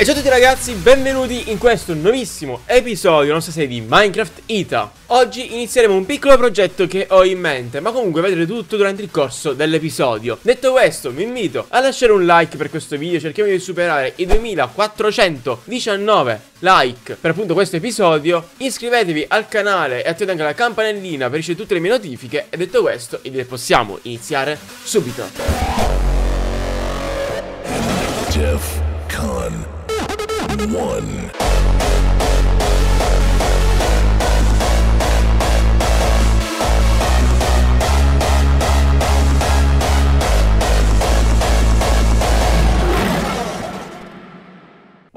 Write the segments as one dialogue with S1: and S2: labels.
S1: E ciao a tutti ragazzi, benvenuti in questo nuovissimo episodio, della nostra serie di Minecraft Ita Oggi inizieremo un piccolo progetto che ho in mente, ma comunque vedrete tutto durante il corso dell'episodio Detto questo, vi invito a lasciare un like per questo video, cerchiamo di superare i 2419 like per appunto questo episodio Iscrivetevi al canale e attivate anche la campanellina per ricevere tutte le mie notifiche E detto questo, direi possiamo iniziare subito Jeff Khan one.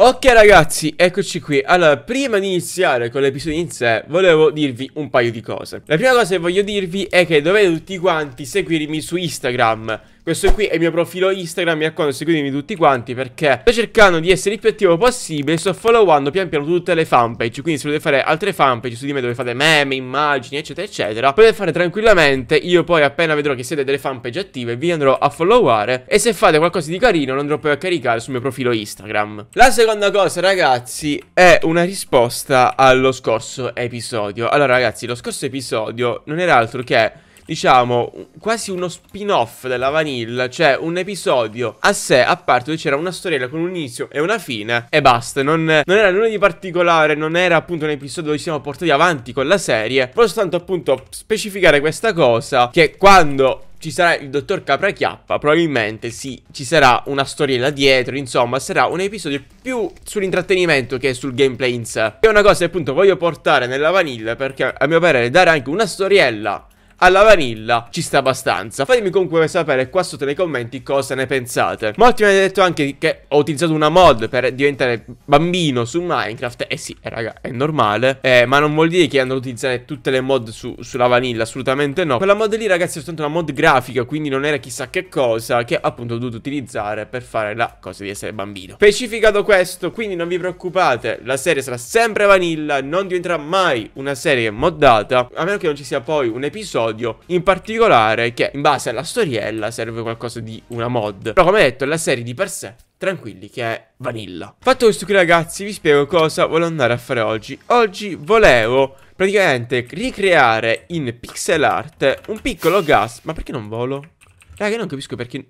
S1: Ok ragazzi, eccoci qui. Allora, prima di iniziare con l'episodio in sé, volevo dirvi un paio di cose. La prima cosa che voglio dirvi è che dovete tutti quanti seguirmi su Instagram. Questo qui è il mio profilo Instagram, mi raccomando seguitemi tutti quanti perché sto cercando di essere il più attivo possibile Sto followando pian piano tutte le fanpage, quindi se volete fare altre fanpage su di me dove fate meme, immagini eccetera eccetera Potete fare tranquillamente, io poi appena vedrò che siete delle fanpage attive vi andrò a followare E se fate qualcosa di carino lo andrò poi a caricare sul mio profilo Instagram La seconda cosa ragazzi è una risposta allo scorso episodio Allora ragazzi lo scorso episodio non era altro che diciamo, quasi uno spin-off della Vanilla, cioè un episodio a sé, a parte dove c'era una storiella con un inizio e una fine e basta, non, non era nulla di particolare, non era appunto un episodio dove ci siamo portati avanti con la serie, voglio soltanto appunto specificare questa cosa, che quando ci sarà il dottor Capra Chiappa, probabilmente sì, ci sarà una storiella dietro, insomma, sarà un episodio più sull'intrattenimento che sul gameplay in sé. È una cosa che appunto voglio portare nella vanilla perché a mio parere dare anche una storiella alla vanilla ci sta abbastanza. Fatemi comunque sapere qua sotto nei commenti cosa ne pensate. Molti mi hanno detto anche che ho utilizzato una mod per diventare bambino su Minecraft. Eh sì, eh, raga, è normale. Eh, ma non vuol dire che andrò a utilizzare tutte le mod su, sulla vanilla, assolutamente no. Quella mod lì, ragazzi, è soltanto una mod grafica, quindi non era chissà che cosa che appunto ho dovuto utilizzare per fare la cosa di essere bambino. Specificato questo, quindi non vi preoccupate, la serie sarà sempre vanilla, non diventerà mai una serie moddata, a meno che non ci sia poi un episodio episodio in particolare che in base alla storiella serve qualcosa di una mod. Però come detto la serie di per sé tranquilli che è vanilla. Fatto questo qui ragazzi vi spiego cosa volevo andare a fare oggi. Oggi volevo praticamente ricreare in pixel art un piccolo gas. Ma perché non volo? Raga, io non capisco perché...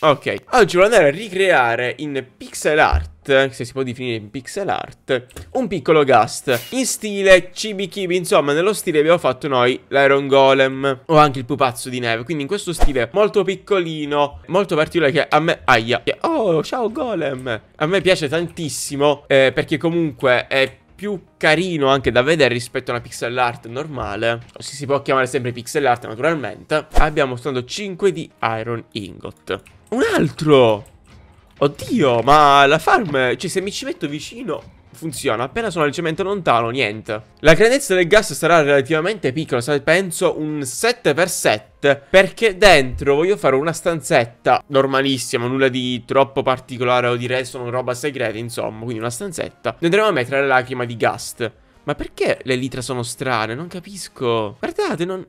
S1: Ok, oggi voglio andare a ricreare in pixel art, se si può definire in pixel art, un piccolo ghast in stile chibi chibi, insomma nello stile abbiamo fatto noi l'Iron Golem o anche il pupazzo di neve, quindi in questo stile molto piccolino, molto particolare che a me, aia, oh ciao Golem, a me piace tantissimo eh, perché comunque è più carino anche da vedere rispetto a una pixel art normale o se si può chiamare sempre pixel art naturalmente abbiamo soltanto 5 di iron ingot un altro Oddio, ma la farm, cioè se mi ci metto vicino funziona Appena sono leggermente lontano, niente La grandezza del gas sarà relativamente piccola Penso un 7x7 Perché dentro voglio fare una stanzetta Normalissima, nulla di troppo particolare O di resto, non roba segreta, insomma Quindi una stanzetta andremo a mettere la lacrima di Gast Ma perché le litra sono strane? Non capisco Guardate, non...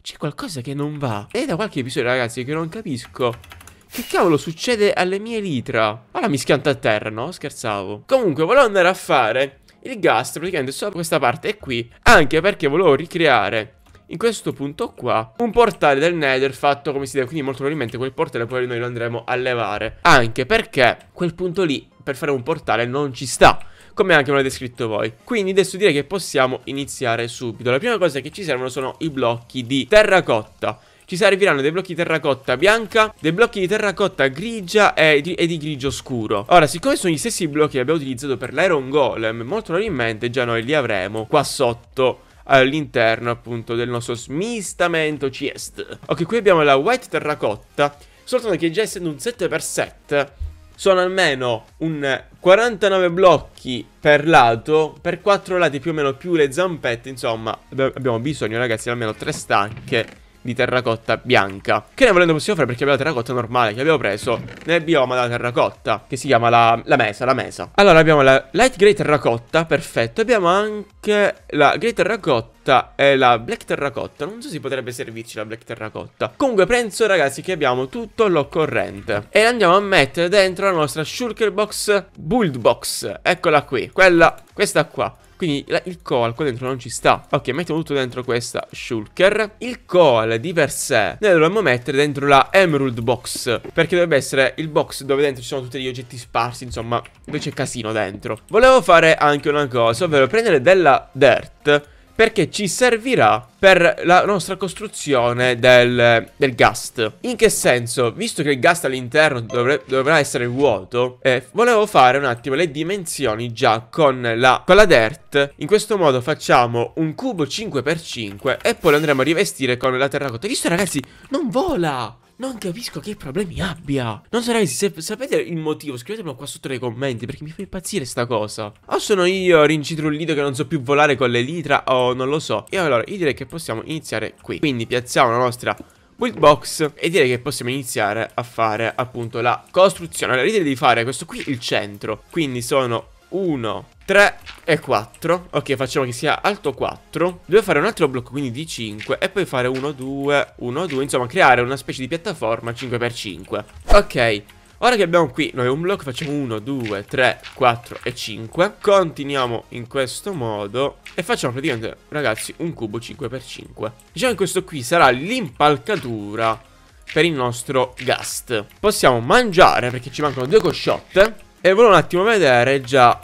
S1: C'è qualcosa che non va È da qualche episodio, ragazzi, che non capisco che cavolo succede alle mie litra? Ora ah, mi schianta a terra, no? Scherzavo. Comunque, volevo andare a fare il gas praticamente solo questa parte qui. Anche perché volevo ricreare in questo punto qua un portale del nether fatto come si deve quindi molto probabilmente quel portale poi noi lo andremo a levare anche perché quel punto lì per fare un portale non ci sta come anche me l'avete scritto voi Quindi adesso direi che possiamo iniziare subito La prima cosa che ci servono sono i blocchi di terracotta ci serviranno dei blocchi di terracotta bianca, dei blocchi di terracotta grigia e di, e di grigio scuro. Ora, siccome sono gli stessi blocchi che abbiamo utilizzato per l'Iron Golem, molto probabilmente già noi li avremo qua sotto all'interno appunto del nostro smistamento chest. Ok, qui abbiamo la white terracotta, soltanto che già essendo un 7x7 sono almeno un 49 blocchi per lato, per 4 lati più o meno più le zampette, insomma abbiamo bisogno ragazzi di almeno 3 stanche di terracotta bianca. Che ne volendo possiamo fare perché abbiamo la terracotta normale che abbiamo preso nel bioma della terracotta, che si chiama la, la mesa, la mesa. Allora abbiamo la light grey terracotta, perfetto. Abbiamo anche la grey terracotta e la black terracotta. Non so se potrebbe servirci la black terracotta. Comunque penso ragazzi che abbiamo tutto l'occorrente. E andiamo a mettere dentro la nostra shulker box, build box. Eccola qui, quella, questa qua. Quindi il Koal qua dentro non ci sta Ok, mettiamo tutto dentro questa Shulker Il Koal di per sé Noi dovremmo mettere dentro la Emerald Box Perché dovrebbe essere il box dove dentro ci sono tutti gli oggetti sparsi Insomma, dove c'è casino dentro Volevo fare anche una cosa Ovvero prendere della dirt perché ci servirà per la nostra costruzione del, del gast. In che senso? Visto che il gast all'interno dovrà essere vuoto, eh, volevo fare un attimo le dimensioni già con la, con la dirt. In questo modo facciamo un cubo 5x5 e poi lo andremo a rivestire con la terracotta. Visto ragazzi, non vola! Non capisco che problemi abbia. Non so ragazzi, se sapete il motivo, scrivetemelo qua sotto nei commenti perché mi fa impazzire sta cosa. O sono io rincitrullito che non so più volare con le litra, o non lo so. E allora, io direi che possiamo iniziare qui. Quindi piazziamo la nostra build box e direi che possiamo iniziare a fare appunto la costruzione. Allora, io direi di fare questo qui il centro. Quindi sono 1, 3 e 4 Ok facciamo che sia alto 4 Devo fare un altro blocco quindi di 5 E poi fare 1, 2, 1, 2 Insomma creare una specie di piattaforma 5x5 Ok Ora che abbiamo qui noi un blocco facciamo 1, 2, 3, 4 e 5 Continuiamo in questo modo E facciamo praticamente ragazzi un cubo 5x5 Diciamo che questo qui sarà l'impalcatura per il nostro gast Possiamo mangiare perché ci mancano due cosciotte e volevo un attimo vedere già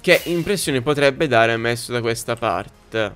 S1: che impressione potrebbe dare messo da questa parte.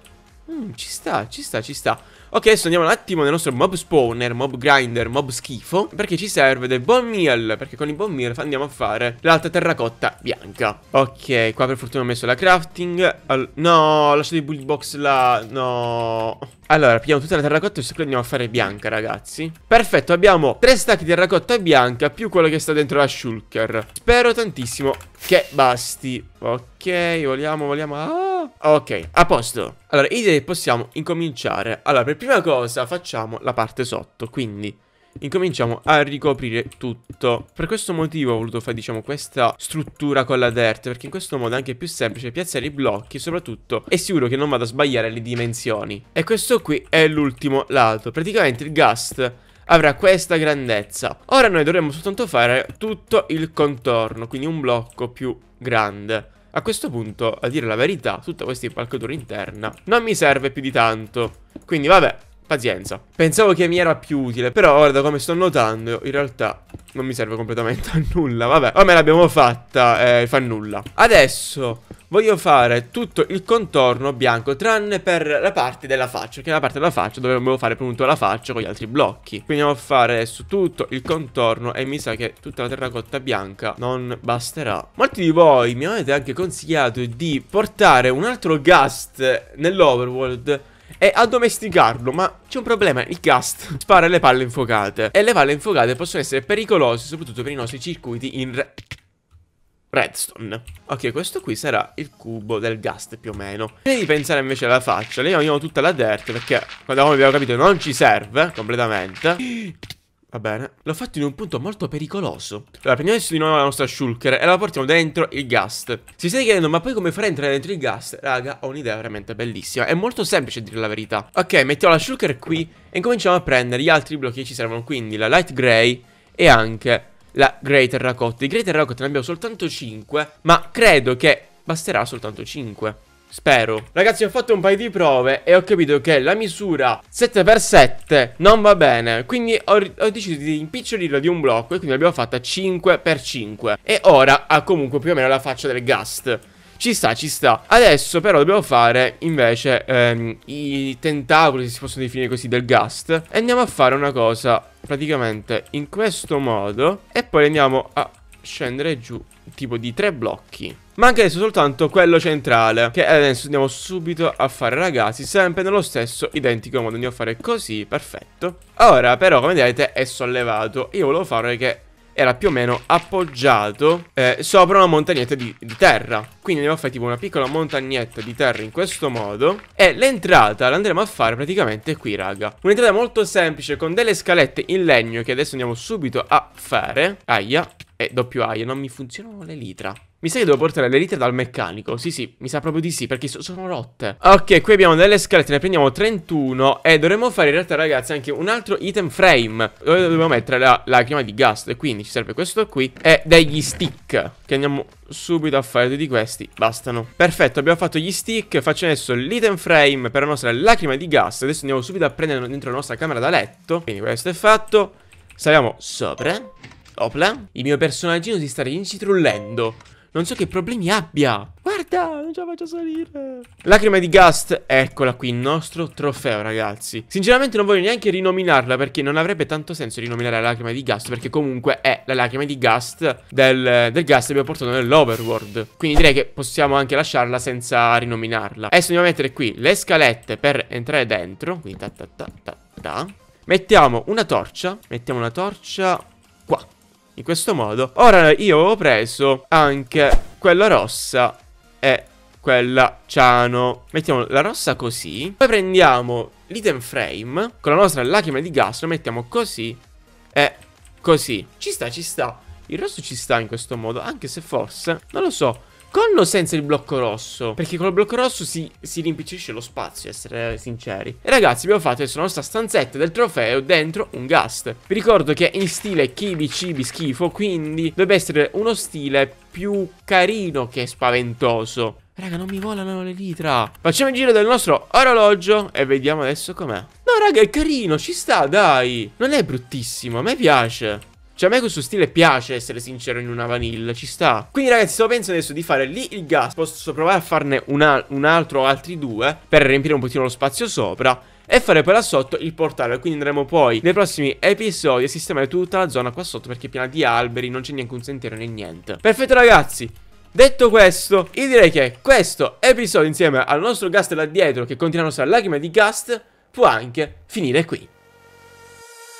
S1: Mm, ci sta, ci sta, ci sta. Ok, adesso andiamo un attimo nel nostro mob spawner, mob grinder, mob schifo Perché ci serve del bone meal Perché con il bone meal andiamo a fare l'altra terracotta bianca Ok, qua per fortuna ho messo la crafting All No, ho lasciato i bullet box là No... Allora, prendiamo tutta la terracotta e sopra andiamo a fare bianca, ragazzi. Perfetto, abbiamo tre stacchi di terracotta bianca più quello che sta dentro la shulker. Spero tantissimo che basti. Ok, vogliamo, vogliamo... Ah! Ok, a posto. Allora, idee possiamo incominciare. Allora, per prima cosa facciamo la parte sotto, quindi incominciamo a ricoprire tutto. Per questo motivo ho voluto fare, diciamo, questa struttura con la dirt, perché in questo modo è anche più semplice piazzare i blocchi soprattutto è sicuro che non vado a sbagliare le dimensioni. E questo qui è l'ultimo lato. Praticamente il gust avrà questa grandezza. Ora noi dovremmo soltanto fare tutto il contorno, quindi un blocco più grande. A questo punto, a dire la verità, tutta questa impalcatura interna non mi serve più di tanto. Quindi vabbè, pazienza. Pensavo che mi era più utile, però ora da come sto notando, in realtà non mi serve completamente a nulla. Vabbè, vabbè l'abbiamo fatta, eh, fa nulla. Adesso voglio fare tutto il contorno bianco tranne per la parte della faccia che è la parte della faccia dove volevo fare appunto la faccia con gli altri blocchi quindi andiamo a fare adesso tutto il contorno e mi sa che tutta la terracotta bianca non basterà molti di voi mi avete anche consigliato di portare un altro gast nell'overworld e addomesticarlo, ma c'è un problema, il cast spara le palle infuocate e le palle infuocate possono essere pericolose soprattutto per i nostri circuiti in... re redstone. Ok, questo qui sarà il cubo del gas più o meno. Prima di pensare invece alla faccia, le abbiamo tutta la dirt perché, quando abbiamo capito, non ci serve completamente. Va bene. L'ho fatto in un punto molto pericoloso. Allora, prendiamo adesso di nuovo la nostra shulker e la portiamo dentro il gas. Si stai chiedendo, ma poi come fare a entrare dentro il gas? Raga, ho un'idea veramente bellissima. È molto semplice a dire la verità. Ok, mettiamo la shulker qui e cominciamo a prendere gli altri blocchi che ci servono. Quindi la light gray e anche la Greater Terracotta. Di Greater Terracotta ne abbiamo soltanto 5, ma credo che basterà soltanto 5. Spero. Ragazzi ho fatto un paio di prove e ho capito che la misura 7x7 non va bene. Quindi ho, ho deciso di impicciolirla di un blocco e quindi l'abbiamo fatta 5x5. E ora ha comunque più o meno la faccia del Gust. Ci sta, ci sta. Adesso però dobbiamo fare invece ehm, i tentacoli, se si possono definire così, del Gast. E andiamo a fare una cosa praticamente in questo modo. E poi andiamo a scendere giù tipo di tre blocchi Manca adesso soltanto quello centrale Che adesso andiamo subito a fare ragazzi Sempre nello stesso identico modo Andiamo a fare così, perfetto Ora però come vedete è sollevato Io volevo fare che era più o meno appoggiato eh, sopra una montagnetta di, di terra. Quindi andiamo a fare tipo una piccola montagnetta di terra in questo modo. E l'entrata l'andremo a fare praticamente qui, raga. Un'entrata molto semplice con delle scalette in legno che adesso andiamo subito a fare. Aia. Eh, doppio aia, non mi funzionano le litra. Mi sa che devo portare le litre dal meccanico. Sì, sì, mi sa proprio di sì, perché so sono rotte. Ok, qui abbiamo delle scalette, ne prendiamo 31. E dovremmo fare in realtà, ragazzi, anche un altro item frame. Dove dobbiamo mettere la, lacrima di gas. E quindi ci serve questo qui. E degli stick. Che andiamo subito a fare due di questi. Bastano. Perfetto, abbiamo fatto gli stick. Faccio adesso l'item frame per la nostra lacrima di gas. Adesso andiamo subito a prendere dentro la nostra camera da letto. Quindi questo è fatto. Saliamo sopra. Opla, il mio personaggino si sta rincitrullendo. Non so che problemi abbia. Guarda, non ce la faccio salire. Lacrima di Gust, eccola qui, il nostro trofeo, ragazzi. Sinceramente non voglio neanche rinominarla perché non avrebbe tanto senso rinominare la lacrima di Gust perché comunque è la lacrima di Gust del, del Gust che abbiamo portato nell'Overworld. Quindi direi che possiamo anche lasciarla senza rinominarla. Adesso andiamo a mettere qui le scalette per entrare dentro. Quindi ta ta ta ta ta. Mettiamo una torcia. Mettiamo una torcia qua in questo modo. Ora io ho preso anche quella rossa e quella ciano. Mettiamo la rossa così. Poi prendiamo l'item frame con la nostra lacrima di gas, lo mettiamo così e così. Ci sta, ci sta. Il rosso ci sta in questo modo, anche se forse, non lo so, con o senza il blocco rosso? Perché con il blocco rosso si, si rimpiccisce lo spazio, essere sinceri. E ragazzi, abbiamo fatto adesso la nostra stanzetta del trofeo dentro un gast. Vi ricordo che è in stile chibi cibi schifo, quindi dovrebbe essere uno stile più carino che spaventoso. Raga, non mi volano le litra. Facciamo il giro del nostro orologio e vediamo adesso com'è. No, raga, è carino, ci sta, dai. Non è bruttissimo, a me piace. Cioè a me questo stile piace essere sincero in una vanilla Ci sta Quindi ragazzi sto pensando adesso di fare lì il gas Posso provare a farne un, al un altro o altri due Per riempire un pochino lo spazio sopra e fare poi là sotto il portale Quindi andremo poi nei prossimi episodi a sistemare tutta la zona qua sotto Perché è piena di alberi, non c'è neanche un sentiero né niente Perfetto ragazzi Detto questo, io direi che questo episodio insieme al nostro Gast là dietro Che continua a nostra lacrime di Gast Può anche finire qui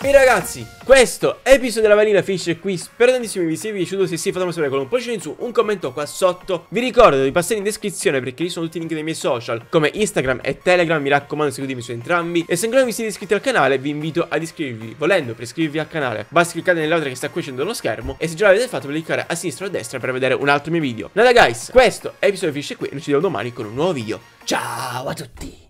S1: e ragazzi, questo episodio della Vanilla Fish è qui, spero tantissimo vi sia piaciuto, se sì fatemelo sapere con un pollice in su, un commento qua sotto, vi ricordo di passare in descrizione perché lì sono tutti i link dei miei social come Instagram e Telegram, mi raccomando seguitemi su entrambi e se ancora non vi siete iscritti al canale vi invito ad iscrivervi, volendo per iscrivervi al canale basta cliccare nell'altra che sta qui scendendo lo schermo e se già l'avete fatto cliccare a sinistra o a destra per vedere un altro mio video. Nada guys, questo episodio finisce qui e noi ci vediamo domani con un nuovo video, ciao a tutti!